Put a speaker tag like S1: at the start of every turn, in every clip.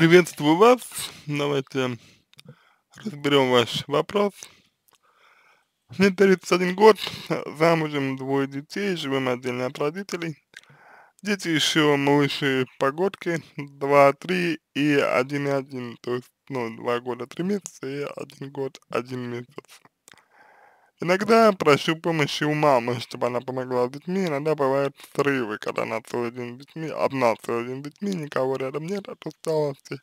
S1: Приветствую вас. Давайте разберем ваш вопрос. Мне 31 год, замужем, двое детей, живем отдельно от родителей. Дети еще малыши погодки, 2, 3 и 1, 1, то есть, ну, 2 года, 3 месяца и 1 год, 1 месяц. Иногда прошу помощи у мамы, чтобы она помогла с детьми, иногда бывают срывы, когда она целый день с детьми, одна целый день с детьми, никого рядом нет от усталости,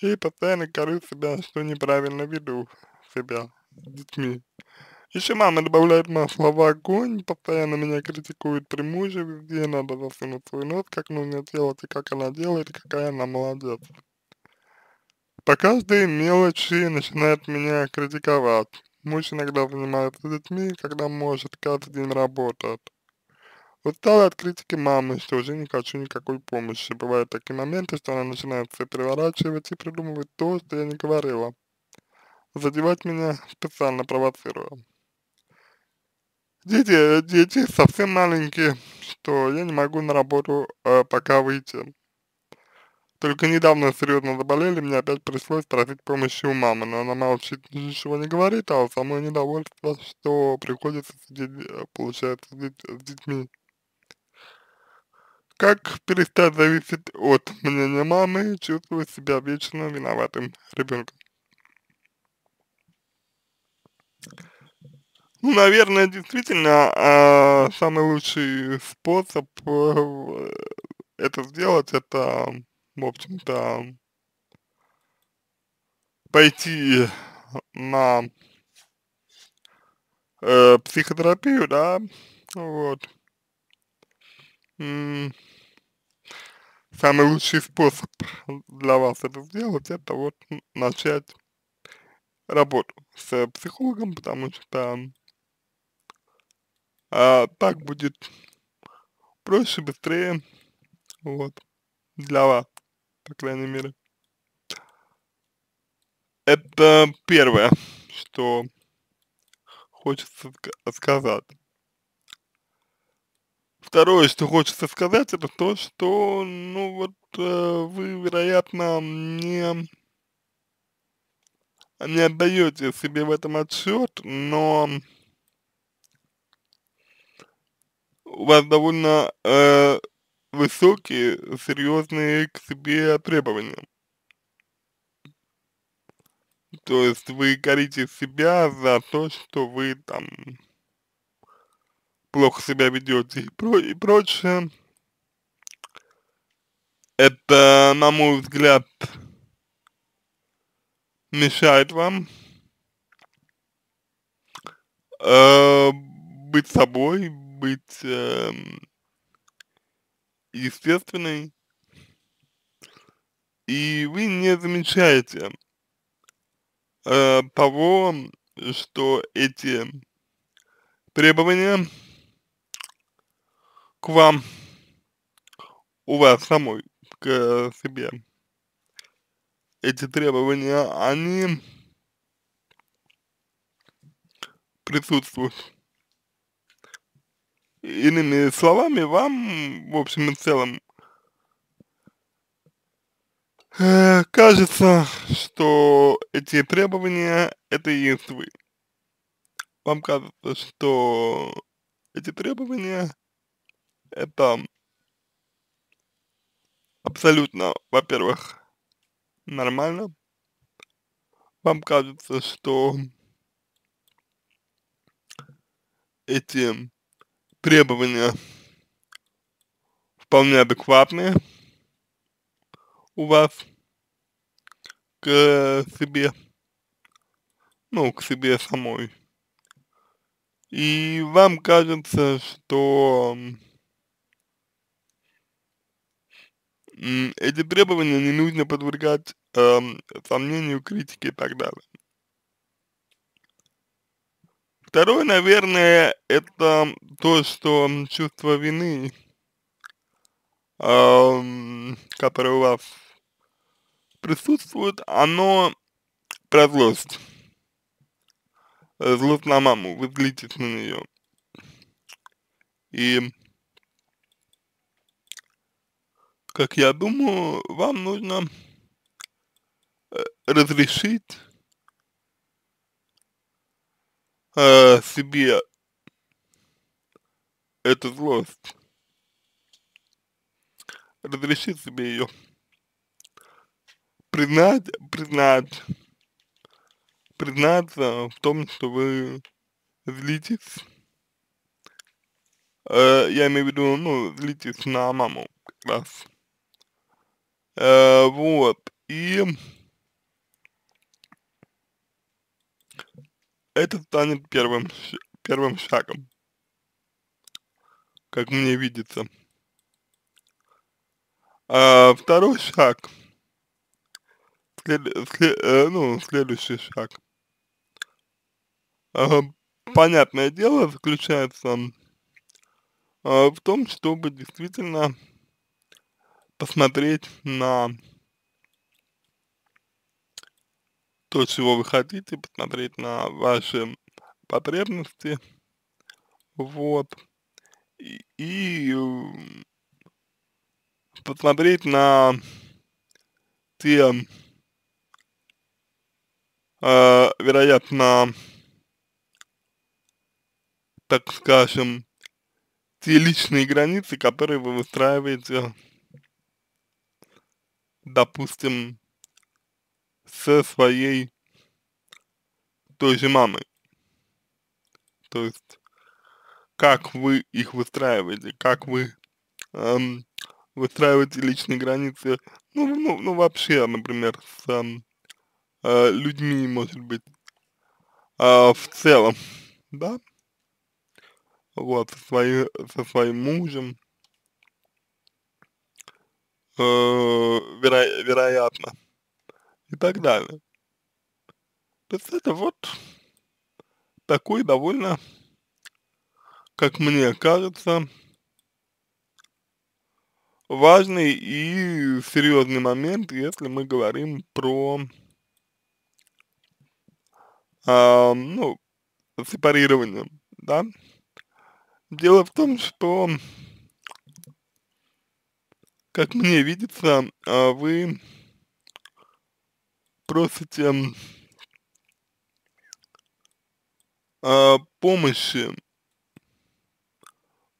S1: и постоянно корю себя, что неправильно веду себя с детьми. Еще мама добавляет масло слова огонь, постоянно меня критикует при муже, где надо засунуть свой нос, как нужно делать, и как она делает, и какая она молодец. По каждой мелочи начинает меня критиковать. Муж иногда занимает с детьми, когда может, каждый день работает. Устала от критики мамы, что уже не хочу никакой помощи. Бывают такие моменты, что она начинает все переворачивать и придумывать то, что я не говорила. Задевать меня специально провоцируя. Дети, э, дети совсем маленькие, что я не могу на работу э, пока выйти. Только недавно серьезно заболели, мне опять пришлось просить помощи у мамы, но она молчит, ничего не говорит, а у самой недовольство, что приходится сидеть, э, получается, э, с детьми. Как перестать зависеть от мнения мамы и чувствовать себя вечно виноватым ребенком? Ну, наверное, действительно, э, самый лучший способ э, э это сделать, это в общем-то, пойти э, на э, психотерапию, да, вот. самый лучший способ для вас это сделать, это вот начать работу с психологом, потому что а, так будет проще, быстрее, вот, для вас по крайней мере. Это первое, что хочется сказать. Второе, что хочется сказать, это то, что, ну вот, э, вы, вероятно, не, не отдаете себе в этом отчет, но у вас довольно э, высокие, серьезные к себе требования. То есть вы корите себя за то, что вы там плохо себя ведете и, про и прочее. Это, на мой взгляд, мешает вам э, быть собой, быть э, естественный, и вы не замечаете э, того, что эти требования к вам, у вас самой, к себе, эти требования, они присутствуют. Иными словами, вам, в общем и целом, э, кажется, что эти требования — это и есть вы. Вам кажется, что эти требования — это абсолютно, во-первых, нормально. Вам кажется, что эти требования вполне адекватные у вас к себе, ну, к себе самой. И вам кажется, что эти требования не нужно подвергать э, сомнению, критике и так далее. Второе, наверное, это то, что чувство вины, эм, которое у вас присутствует, оно про злость. Злость на маму, вы злитесь на нее. И, как я думаю, вам нужно э, разрешить э, себе эту злость, разрешить себе ее, признать, признать, признаться в том, что вы злитесь, э, я имею в виду, ну, злитесь на маму как раз, э, вот, и Это станет первым, первым шагом, как мне видится. А, второй шаг, след, след, э, ну, следующий шаг, а, понятное дело, заключается а, в том, чтобы действительно посмотреть на то, чего вы хотите, посмотреть на ваши потребности, вот, и, и посмотреть на те, э, вероятно, так скажем, те личные границы, которые вы выстраиваете, допустим, с своей той же мамой. То есть, как вы их выстраиваете, как вы эм, выстраиваете личные границы, ну, ну, ну вообще, например, с эм, э, людьми, может быть, э, в целом, да? Вот, со, свои, со своим мужем, э, веро, вероятно и так далее. То есть это вот такой довольно, как мне кажется, важный и серьезный момент, если мы говорим про э, ну, сепарирование, да. Дело в том, что, как мне видится, а, вы просите э, а, помощи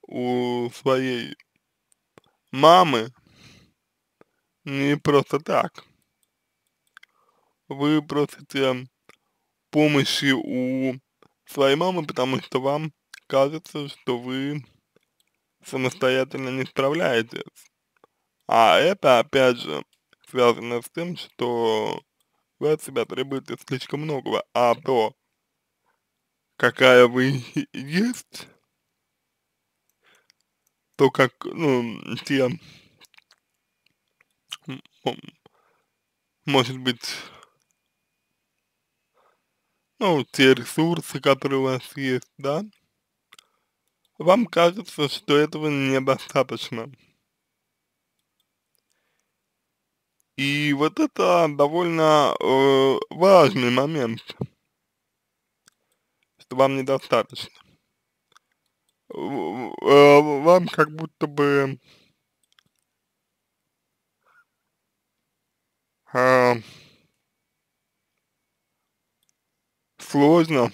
S1: у своей мамы не просто так. Вы просите помощи у своей мамы, потому что вам кажется, что вы самостоятельно не справляетесь. А это, опять же, связано с тем, что вы от себя требуете слишком многого, а то, какая вы есть, то как, ну, те, может быть, ну, те ресурсы, которые у вас есть, да, вам кажется, что этого недостаточно. И вот это довольно э, важный момент, что вам недостаточно. Э, вам как будто бы э, сложно,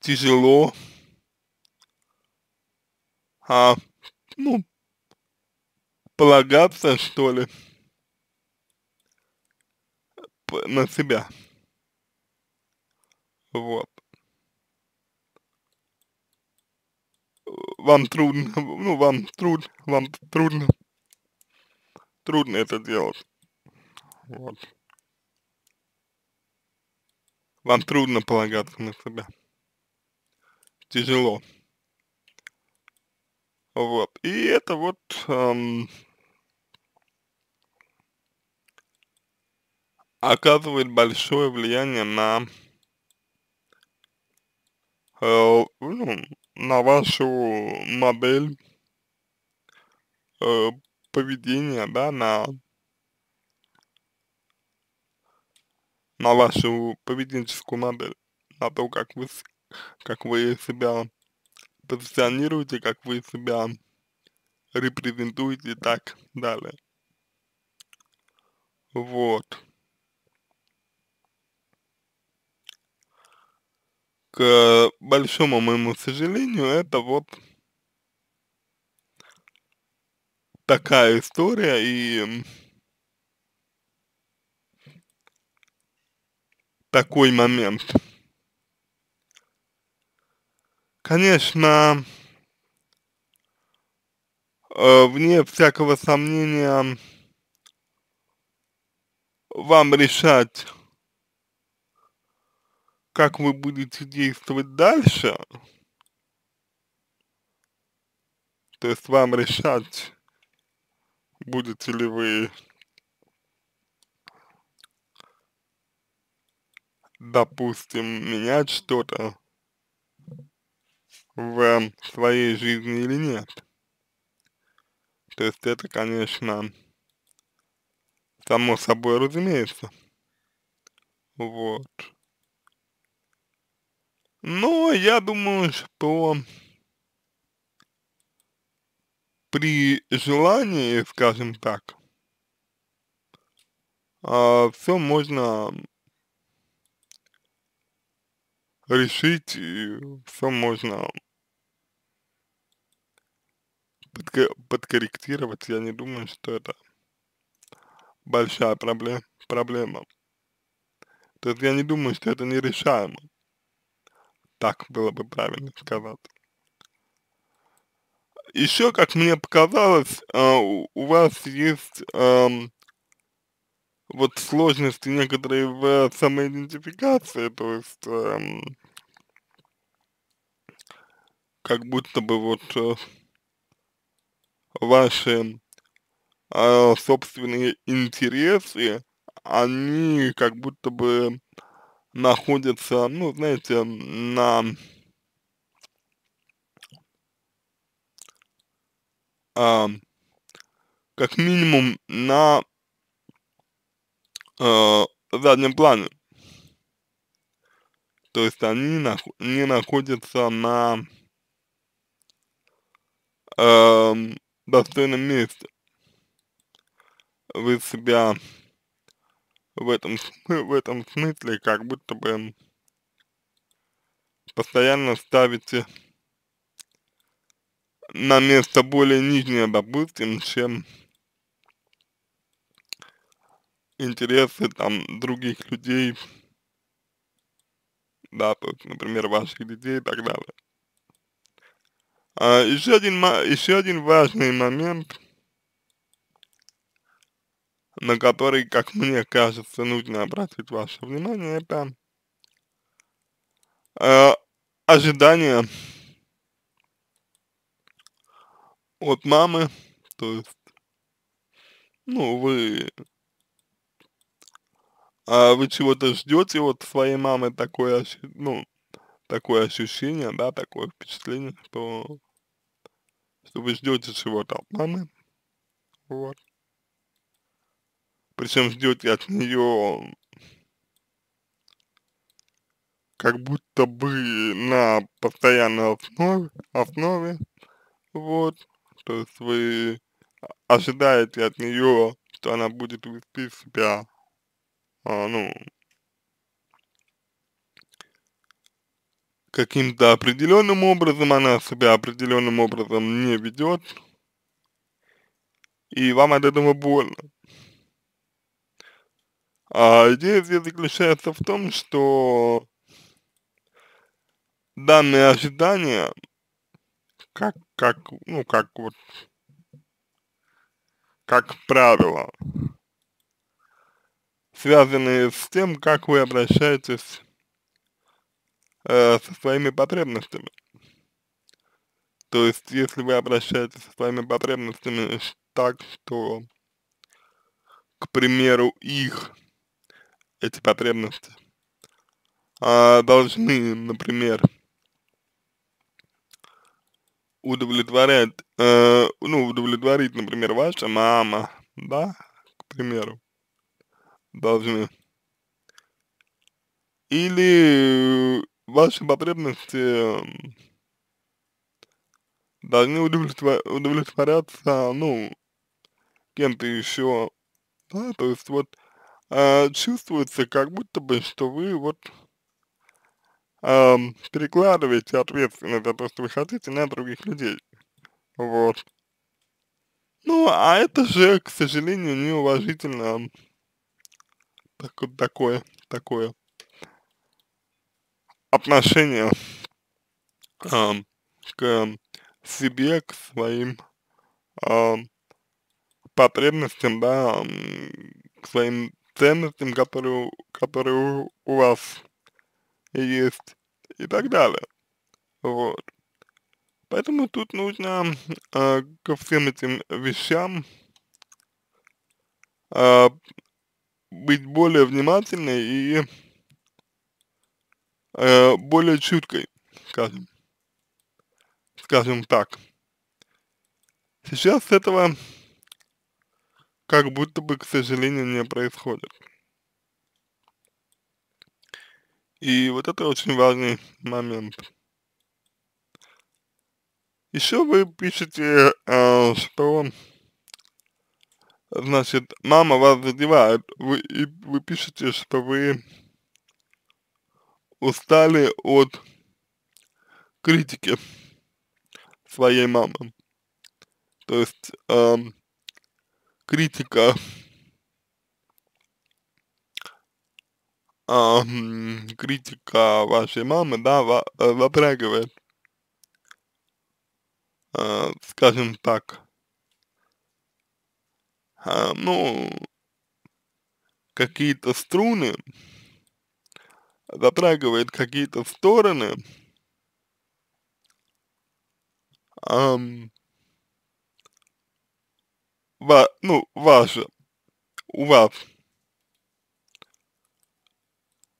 S1: тяжело, а, ну, полагаться, что ли, на себя. Вот. Вам трудно, ну, вам трудно, вам трудно, трудно это делать. Вот. Вам трудно полагаться на себя. Тяжело. Вот. И это вот эм, оказывает большое влияние на, э, ну, на вашу модель э, поведения, да, на, на вашу поведенческую модель, на то, как вы, как вы себя позиционируете, как вы себя репрезентуете и так далее. Вот. к э, большому моему сожалению, это вот такая история, и такой момент. Конечно, э, вне всякого сомнения, вам решать, как вы будете действовать дальше, то есть вам решать, будете ли вы, допустим, менять что-то в своей жизни или нет. То есть это, конечно, само собой разумеется. Вот. Но ну, я думаю, что при желании, скажем так, а, все можно решить, все можно подкорректировать. Я не думаю, что это большая проблема. То есть я не думаю, что это нерешаемо. Так было бы правильно сказать. Еще, как мне показалось, а, у вас есть вот сложности некоторые в самоидентификации, то есть эм, как будто бы вот э, ваши э, собственные интересы, они как будто бы находится, ну, знаете, на а, как минимум на а, заднем плане. То есть они нах не находятся на э, достойном месте. Вы себя в этом, в этом смысле как будто бы постоянно ставите на место более нижнее, допустим, чем интересы там других людей, да, то есть, например, ваших детей и так далее. А, еще один, еще один важный момент – на который, как мне кажется, нужно обратить ваше внимание, это э, ожидание от мамы, то есть, ну, вы, а вы чего-то ждете от своей мамы, такое, ну, такое ощущение, да, такое впечатление, что, что вы ждете чего-то от мамы, вот причем ждете от нее как будто бы на постоянной основе, основе, вот, то есть вы а, ожидаете от нее, что она будет вести себя, а, ну, каким-то определенным образом, она себя определенным образом не ведет, и вам от этого больно. А идея заключается в том, что данные ожидания, как, как, ну, как вот, как правило, связанные с тем, как вы обращаетесь э, со своими потребностями. То есть, если вы обращаетесь со своими потребностями так, что, к примеру, их эти потребности а, должны, например, удовлетворять, э, ну, удовлетворить, например, ваша мама, да, к примеру, должны. Или ваши потребности должны удовлетворяться, ну, кем-то еще, да, то есть вот э, чувствуется, как будто бы, что вы вот э, перекладываете ответственность за то, что вы хотите, на других людей. Вот. Ну, а это же, к сожалению, неуважительно. Так, такое, такое отношение э, к себе, к своим э, потребностям, да, к своим ценностям, которые, которые у вас есть и так далее. Вот. Поэтому тут нужно э, ко всем этим вещам э, быть более внимательной и э, более чуткой, скажем, скажем так. Сейчас этого как будто бы, к сожалению, не происходит. И вот это очень важный момент. Еще вы пишете, э, что, значит, мама вас задевает, вы, и вы пишете, что вы устали от критики своей мамы. То есть, эм, критика а, критика вашей мамы, да, во, э, вопрягивает, а, скажем так, а, ну, какие-то струны, затрагивает какие-то стороны, а, ва, ну, ваше, у вас,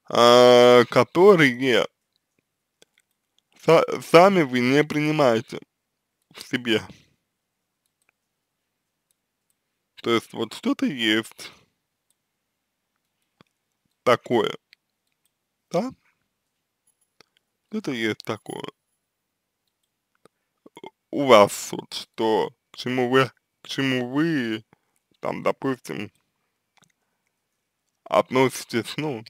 S1: а, которые са сами вы не принимаете в себе. То есть вот что-то есть такое, да? Это есть такое у вас, вот, что, к чему вы к чему вы, там, допустим, относитесь, ну,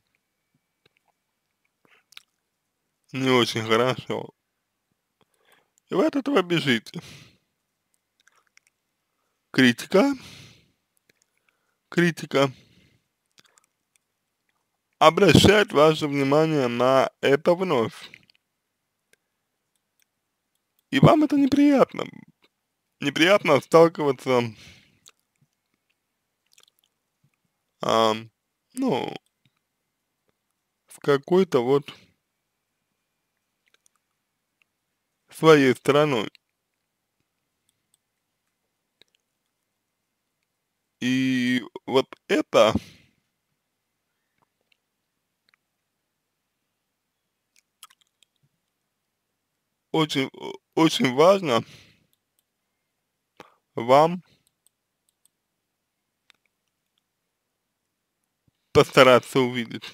S1: не очень хорошо. И вы от этого бежите. Критика. Критика обращает ваше внимание на это вновь. И вам это неприятно, неприятно сталкиваться, а, ну, в какой-то вот своей стороной. И вот это очень, очень важно, вам постараться увидеть.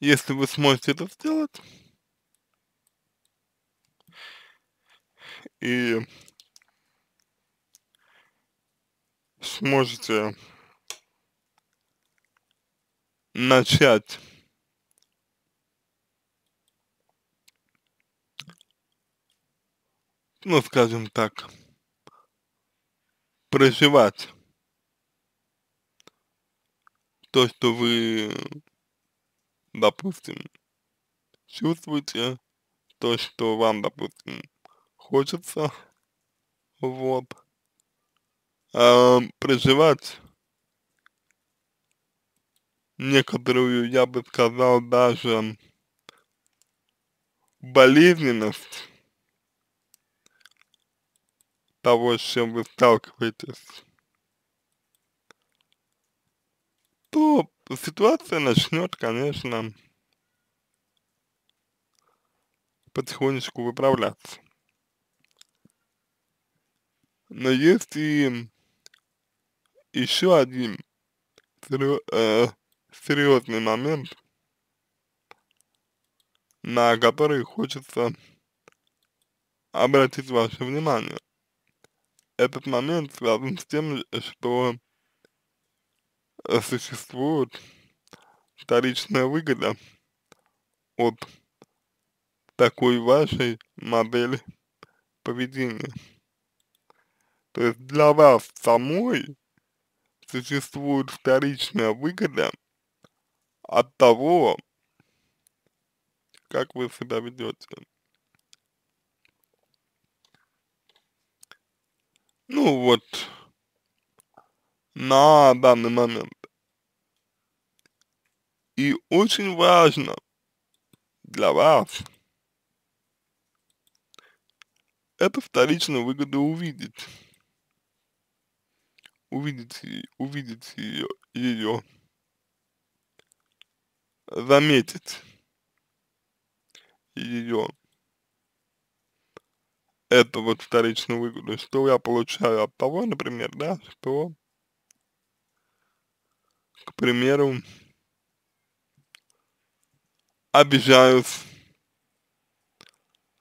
S1: Если вы сможете это сделать, и сможете начать ну, скажем так, проживать то, что вы, допустим, чувствуете, то, что вам, допустим, хочется, вот, а, проживать некоторую, я бы сказал, даже болезненность того, с чем вы сталкиваетесь, то ситуация начнет, конечно, потихонечку выправляться. Но есть и еще один серьезный э, момент, на который хочется обратить ваше внимание этот момент связан с тем, что э, существует вторичная выгода от такой вашей модели поведения. То есть для вас самой существует вторичная выгода от того, как вы себя ведете. ну вот на данный момент. И очень важно для вас это вторичную выгоду увидеть. Увидите, увидите ее, ее, заметить ее эту вот вторичную выгоду, что я получаю от того, например, да, что, к примеру, обижаюсь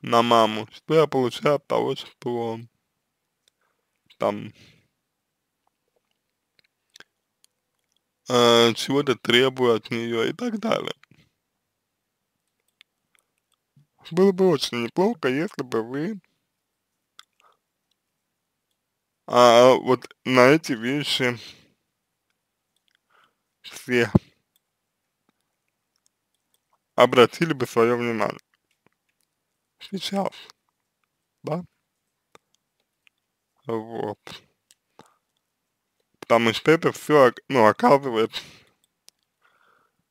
S1: на маму, что я получаю от того, что там э, чего-то требую от нее и так далее. Было бы очень неплохо, если бы вы а, вот на эти вещи все обратили бы свое внимание. Сейчас, да? Вот. Потому что это все, ну, оказывает.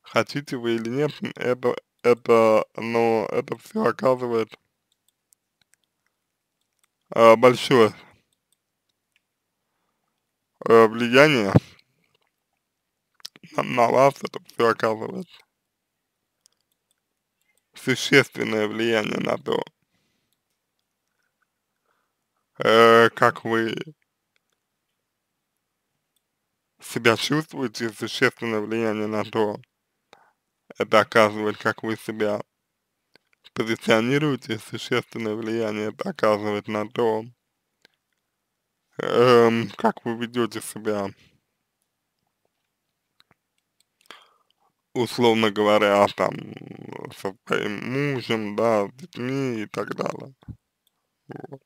S1: хотите вы или нет, это, это, но ну, это все оказывает э, большое э, влияние на, на вас это все оказывает существенное влияние на то, э, как вы себя чувствуете, существенное влияние на то, это оказывает, как вы себя позиционируете, существенное влияние это оказывает на то, эм, как вы ведете себя, условно говоря, там, со своим мужем, да, с детьми и так далее. Вот.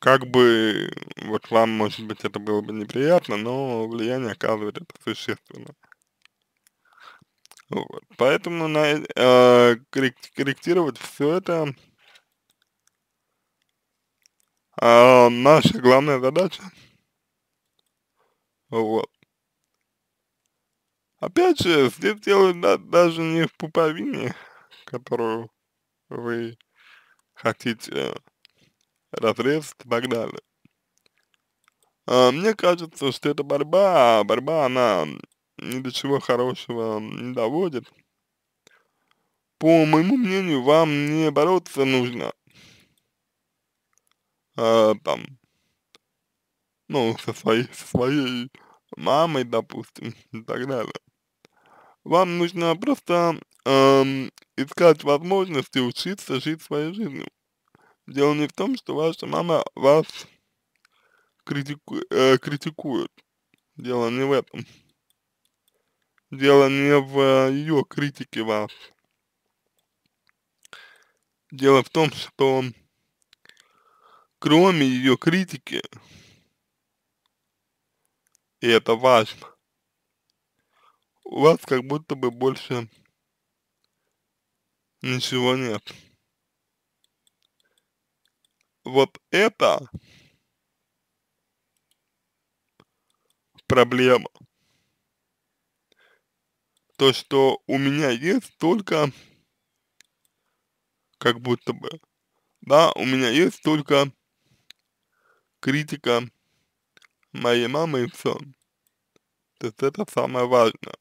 S1: Как бы, вот вам, может быть, это было бы неприятно, но влияние оказывает это существенно. Вот. Поэтому на, э, корректировать все это а, наша главная задача. Вот. Опять же, здесь дело да, даже не в пуповине, которую вы хотите э, разрезать и так далее. А, мне кажется, что эта борьба, а борьба, она ни до чего хорошего не доводит. По моему мнению, вам не бороться нужно, э, там, ну, со своей, со своей мамой, допустим, и так далее. Вам нужно просто эм, искать возможности учиться жить своей жизнью. Дело не в том, что ваша мама вас критику, э, критикует. Дело не в этом. Дело не в э, ее критике вас. Дело в том, что кроме ее критики, и это важно, у вас как будто бы больше ничего нет. Вот это проблема. То, что у меня есть только, как будто бы, да, у меня есть только критика моей мамы и все. То есть это самое важное.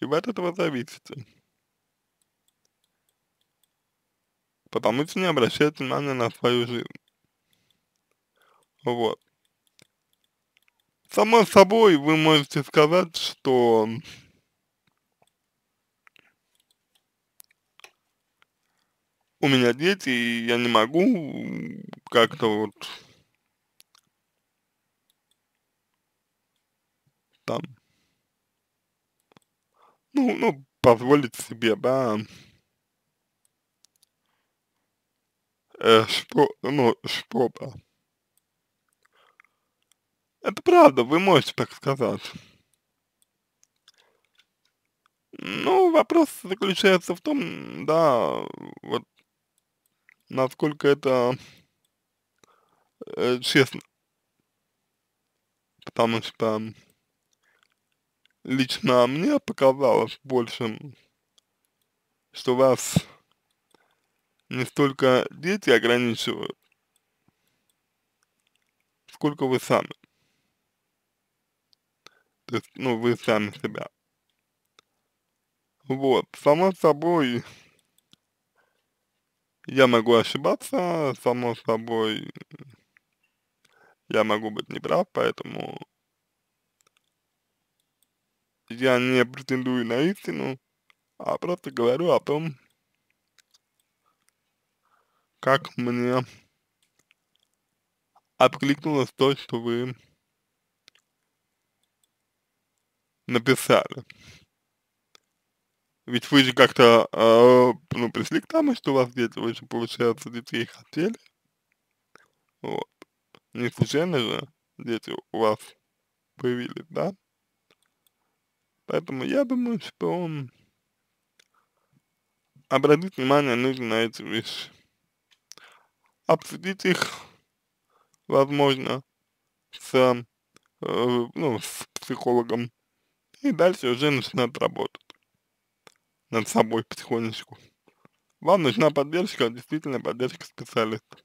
S1: И вы от этого зависите. Потому что не обращает внимание на свою жизнь. Вот. Само собой, вы можете сказать, что у меня дети, и я не могу как-то вот там, ну, ну, позволить себе, да, э, что, ну, что-то. Это правда, вы можете так сказать. Ну, вопрос заключается в том, да, вот насколько это э, честно. Потому что лично мне показалось больше, что вас не столько дети ограничивают, сколько вы сами. То есть, ну, вы сами себя. Вот, само собой, я могу ошибаться, само собой, я могу быть неправ, поэтому я не претендую на истину, а просто говорю о том, как мне откликнулось то, что вы написали. Ведь вы же как-то, э, ну, пришли к тому, что у вас дети, вы же, получается, детей хотели. Вот. Не случайно же дети у вас появились, да? Поэтому я думаю, что обратить внимание нужно на эти вещи. Обсудить их, возможно, с, э, ну, с психологом. И дальше уже начинать работать над собой потихонечку. Вам нужна поддержка, действительно поддержка специалиста.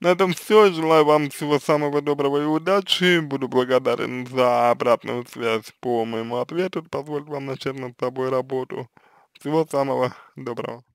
S1: На этом все. Желаю вам всего самого доброго и удачи. Буду благодарен за обратную связь по моему ответу. Позволит вам начать над собой работу. Всего самого доброго.